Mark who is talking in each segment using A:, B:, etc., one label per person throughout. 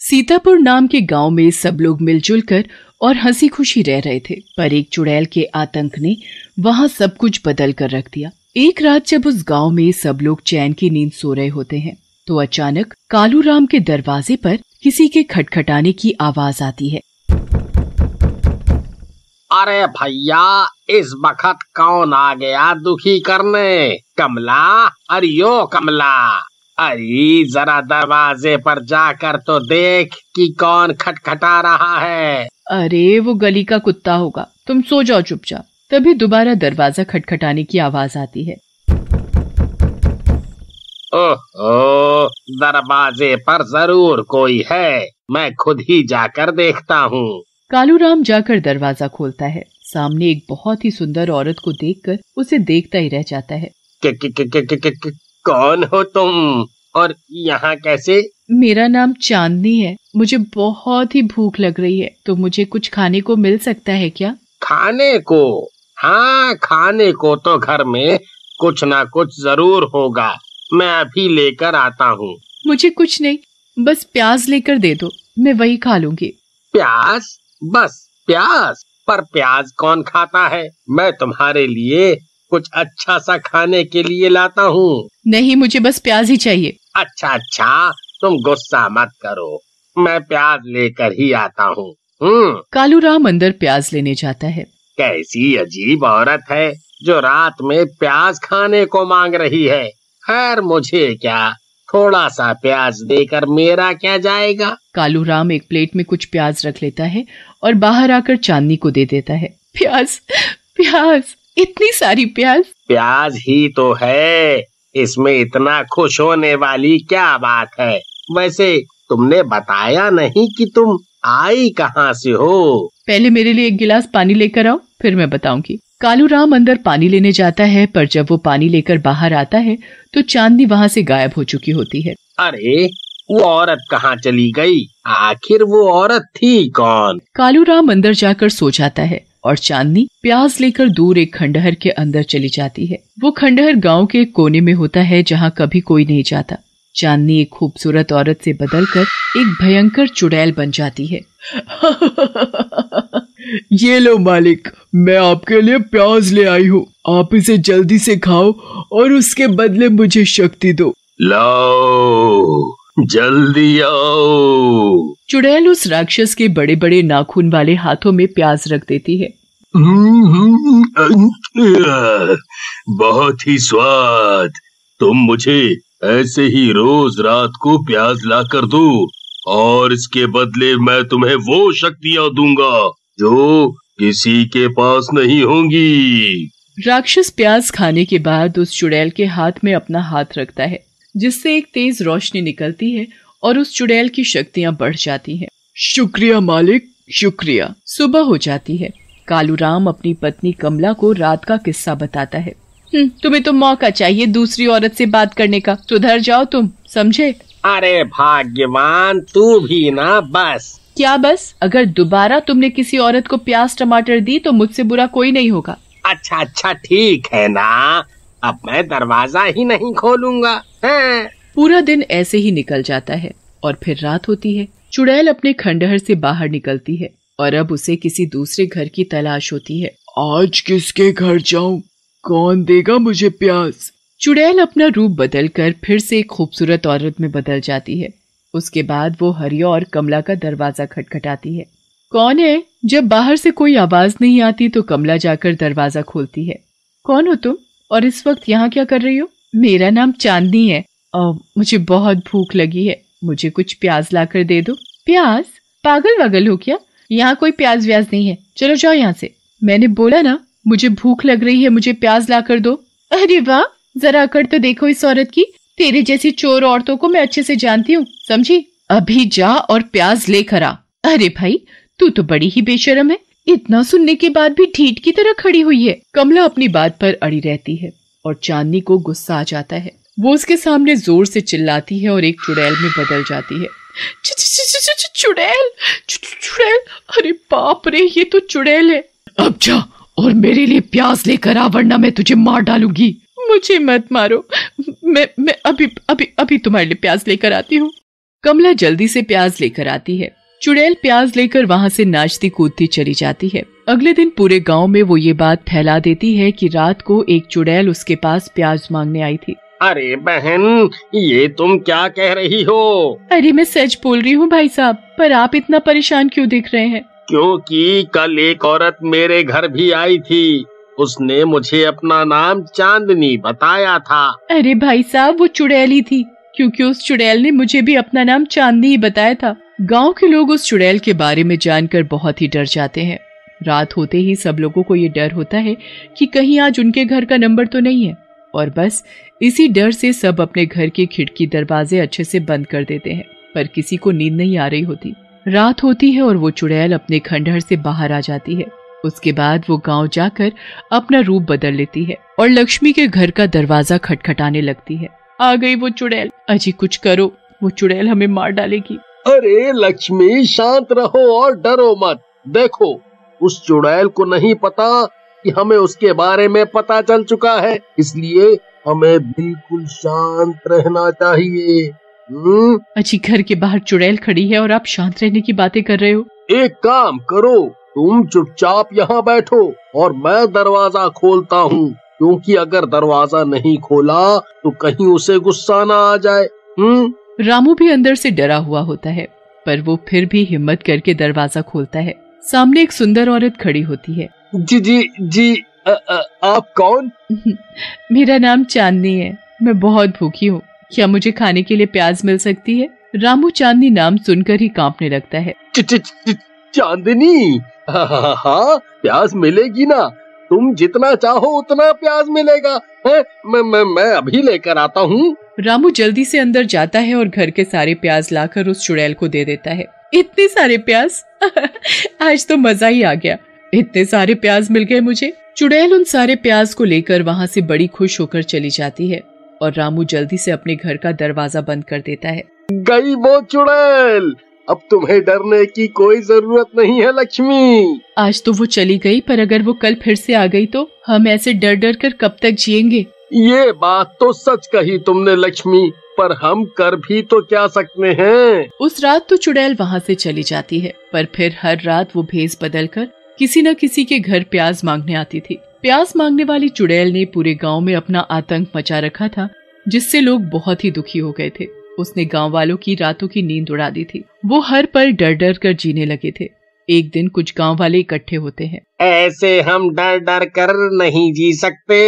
A: सीतापुर नाम के गांव में सब लोग मिलजुल कर और हंसी खुशी रह रहे थे पर एक चुड़ैल के आतंक ने वहां सब कुछ बदल कर रख दिया एक रात जब उस गांव में सब लोग चैन की नींद सो रहे होते हैं तो अचानक कालू राम के दरवाजे पर किसी के खटखटाने की आवाज आती है
B: अरे भैया इस बखत कौन आ गया दुखी करने कमला अरे यो कमला अरे जरा दरवाजे पर जाकर तो देख कि कौन खटखटा रहा है
A: अरे वो गली का कुत्ता होगा तुम सो जाओ चुपचाप तभी दोबारा दरवाजा खटखटाने की आवाज आती है
B: ओहो दरवाजे पर जरूर कोई है मैं खुद ही जाकर देखता हूँ
A: कालू राम जाकर दरवाजा खोलता है सामने एक बहुत ही सुंदर औरत को देखकर उसे देखता ही रह जाता
B: है कौन हो तुम और यहाँ कैसे
A: मेरा नाम चांदनी है मुझे बहुत ही भूख लग रही है तो मुझे कुछ खाने को मिल सकता है क्या
B: खाने को हाँ खाने को तो घर में कुछ ना कुछ जरूर होगा मैं अभी लेकर आता हूँ
A: मुझे कुछ नहीं बस प्याज लेकर दे दो मैं वही खा लूंगी प्याज बस प्याज पर
B: प्याज कौन खाता है मैं तुम्हारे लिए कुछ अच्छा सा खाने के लिए लाता
A: हूँ नहीं मुझे बस प्याज ही चाहिए
B: अच्छा अच्छा तुम गुस्सा मत करो मैं प्याज लेकर ही आता हूँ हम्म।
A: कालू राम अंदर प्याज लेने जाता है
B: कैसी अजीब औरत है जो रात में प्याज खाने को मांग रही है खैर मुझे क्या थोड़ा सा प्याज देकर मेरा क्या
A: जाएगा कालू राम एक प्लेट में कुछ प्याज रख लेता है और बाहर आकर चांदनी को दे देता है प्याज प्याज इतनी सारी प्याज
B: प्याज ही तो है इसमें इतना खुश होने वाली क्या बात है वैसे तुमने
A: बताया नहीं कि तुम आई कहाँ से हो पहले मेरे लिए एक गिलास पानी लेकर आओ फिर मैं बताऊंगी कालू राम अंदर पानी लेने जाता है पर जब वो पानी लेकर बाहर आता है तो चांदनी वहाँ से गायब हो चुकी होती है
B: अरे वो औरत कहाँ चली गई? आखिर वो औरत थी कौन
A: कालू राम अंदर जाकर सो जाता है और चांदनी प्याज लेकर दूर एक खंडहर के अंदर चली जाती है वो खंडहर गांव के एक कोने में होता है जहाँ कभी कोई नहीं जाता चांदनी एक खूबसूरत औरत से बदलकर एक भयंकर चुड़ैल बन जाती है
C: ये लो मालिक मैं आपके लिए प्याज ले आई हूँ आप इसे जल्दी से खाओ और उसके बदले मुझे शक्ति दो लाओ जल्दी आओ
A: चुड़ैल उस राक्षस के बड़े बड़े नाखून वाले हाथों में प्याज रख देती है
C: हम्म, हम्म, हम्म, बहुत ही स्वाद तुम मुझे ऐसे ही रोज रात को प्याज ला कर दो और इसके बदले मैं तुम्हें वो शक्तियाँ दूंगा जो किसी के पास नहीं होंगी
A: राक्षस प्याज खाने के बाद उस चुड़ैल के हाथ में अपना हाथ रखता है जिससे एक तेज रोशनी निकलती है और उस चुड़ैल की शक्तियाँ बढ़ जाती है शुक्रिया मालिक शुक्रिया सुबह हो जाती है कालू राम अपनी पत्नी कमला को रात का किस्सा बताता है हम्म, तुम्हें तो मौका चाहिए दूसरी औरत से बात करने का सुधर तो जाओ तुम समझे अरे भाग्यवान
B: तू भी ना बस
A: क्या बस अगर दोबारा तुमने किसी औरत को प्याज टमाटर दी तो मुझसे बुरा कोई नहीं होगा
B: अच्छा अच्छा ठीक है ना अब मैं दरवाजा ही नहीं खोलूंगा
A: है? पूरा दिन ऐसे ही निकल जाता है और फिर रात होती है चुड़ैल अपने खंडहर से बाहर निकलती है और अब उसे किसी दूसरे घर की तलाश होती है आज किसके घर जाऊं? कौन देगा मुझे प्यास चुड़ैल अपना रूप बदल कर फिर से एक खूबसूरत औरत में बदल जाती है उसके बाद वो हरिया और कमला का दरवाजा खटखटाती है कौन है जब बाहर से कोई आवाज नहीं आती तो कमला जाकर दरवाजा खोलती है कौन हो तुम और इस वक्त यहाँ क्या कर रही हो मेरा नाम चांदनी है और मुझे बहुत भूख लगी है मुझे कुछ प्याज ला कर दे दो प्याज पागल वागल हो क्या यहाँ कोई प्याज व्याज नहीं है चलो जाओ यहाँ से मैंने बोला ना मुझे भूख लग रही है मुझे प्याज ला कर दो अरे वाह जरा अकड़ तो देखो इस औरत की तेरे जैसी चोर औरतों को मैं अच्छे से जानती हूँ समझी अभी जा और प्याज लेकर आ अरे भाई तू तो बड़ी ही बेशरम है इतना सुनने के बाद भी ठीठ की तरह खड़ी हुई है कमला अपनी बात पर अड़ी रहती है और चांदनी को गुस्सा आ जाता है वो उसके सामने जोर से चिल्लाती है और एक चुड़ैल में बदल जाती है चुड़ैल चुड़ैल अरे बाप रे ये तो चुड़ैल है अब जा और मेरे लिए प्याज लेकर आ वरना मैं तुझे मार डालूंगी मुझे मत मारो मैं मैं अभी अभी अभी तुम्हारे लिए प्याज लेकर आती हूँ कमला जल्दी से प्याज लेकर आती है चुड़ैल प्याज लेकर वहाँ से नाचती कूदती चली जाती है अगले दिन पूरे गांव में वो ये बात फैला देती है कि रात को एक चुड़ैल उसके पास प्याज मांगने आई थी
B: अरे बहन ये तुम क्या कह रही हो
A: अरे मैं सच बोल रही हूँ भाई साहब पर आप इतना परेशान क्यों दिख रहे हैं
B: क्योंकि कल एक औरत मेरे घर भी आई थी उसने मुझे अपना नाम चांदनी बताया था
A: अरे भाई साहब वो चुड़ैली थी क्योंकि उस चुड़ैल ने मुझे भी अपना नाम चांदनी बताया था गांव के लोग उस चुड़ैल के बारे में जानकर बहुत ही डर जाते हैं रात होते ही सब लोगों को ये डर होता है कि कहीं आज उनके घर का नंबर तो नहीं है और बस इसी डर से सब अपने घर के खिड़की दरवाजे अच्छे से बंद कर देते हैं पर किसी को नींद नहीं आ रही होती रात होती है और वो चुड़ैल अपने खंडहर से बाहर आ जाती है उसके बाद वो गांव जाकर अपना रूप बदल लेती है और लक्ष्मी के घर का दरवाजा खटखटाने लगती है आ गई वो चुड़ैल अजी कुछ करो वो चुड़ैल हमें मार डालेगी
C: अरे लक्ष्मी शांत रहो और डरो मत देखो उस चुड़ैल को नहीं पता कि हमें उसके बारे में पता चल चुका है इसलिए हमें
A: बिल्कुल शांत रहना चाहिए हम्म? अच्छी घर के बाहर चुड़ैल खड़ी है और आप शांत रहने की बातें कर रहे हो एक काम करो तुम चुपचाप यहाँ
C: बैठो और मैं दरवाजा खोलता हूँ क्योंकि अगर दरवाजा नहीं खोला तो कहीं उसे गुस्सा ना आ जाए
A: हम्म रामू भी अंदर से डरा हुआ होता है पर वो फिर भी हिम्मत करके दरवाजा खोलता है सामने एक सुंदर औरत खड़ी होती है जी जी जी आ, आ, आप कौन मेरा नाम चांदनी है मैं बहुत भूखी हूँ क्या मुझे खाने के लिए प्याज मिल सकती है रामू चांदनी नाम सुनकर ही कांपने लगता है च, च, च, चांदनी
C: हाँ प्याज मिलेगी ना तुम जितना चाहो उतना प्याज मिलेगा मैं मैं मैं अभी
A: लेकर आता हूँ रामू जल्दी से अंदर जाता है और घर के सारे प्याज लाकर उस चुड़ैल को दे देता है इतने सारे प्याज आज तो मजा ही आ गया इतने सारे प्याज मिल गए मुझे चुड़ैल उन सारे प्याज को लेकर वहाँ से बड़ी खुश होकर चली जाती है और रामू जल्दी से अपने घर का दरवाजा बंद कर देता है
C: गई वो चुड़ैल अब तुम्हें डरने की कोई जरूरत नहीं है
A: लक्ष्मी आज तो वो चली गई पर अगर वो कल फिर से आ गई तो हम ऐसे डर डर कर कब तक जिएंगे ये बात तो
C: सच कही तुमने लक्ष्मी पर हम कर भी तो क्या सकते हैं
A: उस रात तो चुड़ैल वहाँ से चली जाती है पर फिर हर रात वो भेज बदल कर किसी न किसी के घर प्याज मांगने आती थी प्याज मांगने वाली चुड़ैल ने पूरे गांव में अपना आतंक मचा रखा था जिससे लोग बहुत ही दुखी हो गए थे उसने गांव वालों की रातों की नींद उड़ा दी थी वो हर पल डर डर कर जीने लगे थे एक दिन कुछ गांव वाले इकट्ठे होते हैं
C: ऐसे
B: हम डर डर कर नहीं जी सकते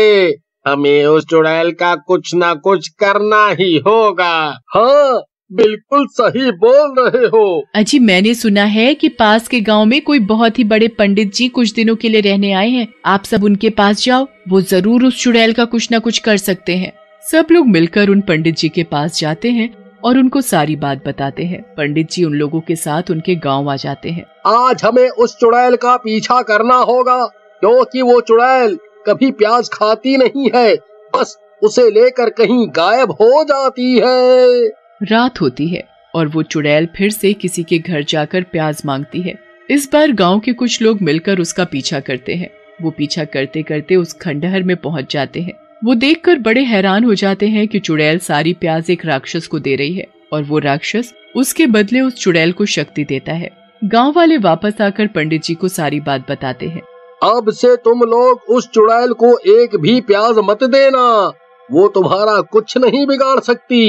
B: हमें उस चुड़ैल का कुछ ना कुछ करना ही होगा हाँ बिल्कुल सही बोल रहे हो
A: अजी मैंने सुना है कि पास के गांव में कोई बहुत ही बड़े पंडित जी कुछ दिनों के लिए रहने आए हैं आप सब उनके पास जाओ वो जरूर उस चुड़ैल का कुछ ना कुछ कर सकते हैं सब लोग मिलकर उन पंडित जी के पास जाते हैं और उनको सारी बात बताते हैं पंडित जी उन लोगों के साथ उनके गांव आ जाते हैं
C: आज हमें उस चुड़ैल का पीछा करना होगा क्योंकि वो चुड़ैल कभी प्याज खाती नहीं है बस उसे लेकर
A: कहीं गायब हो जाती है रात होती है और वो चुड़ैल फिर से किसी के घर जाकर प्याज मांगती है इस बार गांव के कुछ लोग मिलकर उसका पीछा करते हैं वो पीछा करते करते उस खंडहर में पहुंच जाते हैं वो देखकर बड़े हैरान हो जाते हैं कि चुड़ैल सारी प्याज एक राक्षस को दे रही है और वो राक्षस उसके बदले उस चुड़ैल को शक्ति देता है गांव वाले वापस आकर पंडित जी को सारी बात बताते हैं
C: अब से तुम लोग उस चुड़ैल को एक भी प्याज मत देना वो तुम्हारा कुछ नहीं बिगाड़ सकती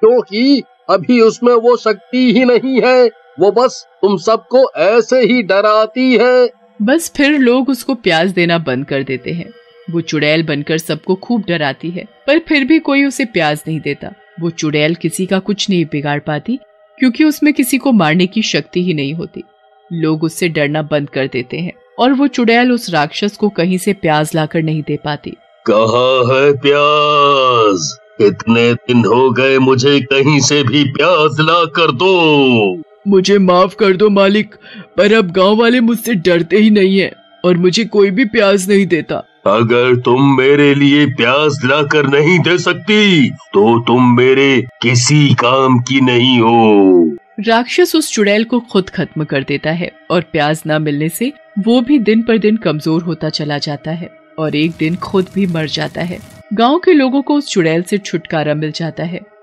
C: क्योंकि अभी उसमें वो शक्ति ही नहीं है
A: वो बस तुम सबको ऐसे ही डराती है बस फिर लोग उसको प्याज देना बंद कर देते हैं वो चुड़ैल बनकर सबको खूब डराती है पर फिर भी कोई उसे प्याज नहीं देता वो चुड़ैल किसी का कुछ नहीं बिगाड़ पाती क्योंकि उसमें किसी को मारने की शक्ति ही नहीं होती लोग उससे डरना बंद कर देते हैं और वो चुड़ैल उस राक्षस को कहीं से प्याज लाकर नहीं दे पाती
C: कहा है प्याज इतने दिन हो गए मुझे कहीं से भी प्याज ला कर दो
A: मुझे माफ कर दो मालिक पर अब गांव वाले मुझसे डरते ही नहीं है और मुझे कोई भी प्याज नहीं देता
C: अगर तुम मेरे लिए प्याज ला कर नहीं दे सकती तो तुम मेरे किसी काम की नहीं हो
A: राक्षस उस चुड़ैल को खुद खत्म कर देता है और प्याज न मिलने से वो भी दिन पर दिन कमजोर होता चला जाता है और एक दिन खुद भी मर जाता है गांव के लोगों को उस चुड़ैल से छुटकारा मिल जाता है